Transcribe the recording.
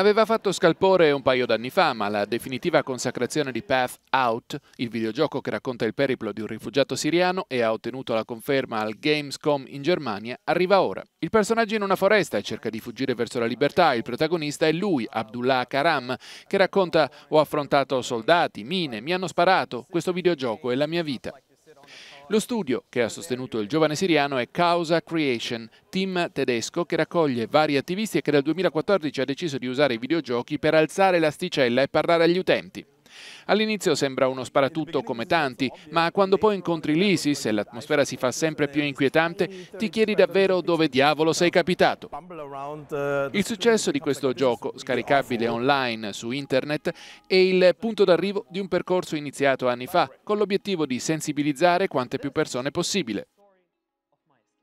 Aveva fatto scalpore un paio d'anni fa, ma la definitiva consacrazione di Path Out, il videogioco che racconta il periplo di un rifugiato siriano e ha ottenuto la conferma al Gamescom in Germania, arriva ora. Il personaggio è in una foresta e cerca di fuggire verso la libertà. Il protagonista è lui, Abdullah Karam, che racconta ho affrontato soldati, mine, mi hanno sparato, questo videogioco è la mia vita. Lo studio che ha sostenuto il giovane siriano è Causa Creation, team tedesco che raccoglie vari attivisti e che dal 2014 ha deciso di usare i videogiochi per alzare l'asticella e parlare agli utenti. All'inizio sembra uno sparatutto come tanti, ma quando poi incontri l'ISIS e l'atmosfera si fa sempre più inquietante, ti chiedi davvero dove diavolo sei capitato. Il successo di questo gioco, scaricabile online su internet, è il punto d'arrivo di un percorso iniziato anni fa, con l'obiettivo di sensibilizzare quante più persone possibile.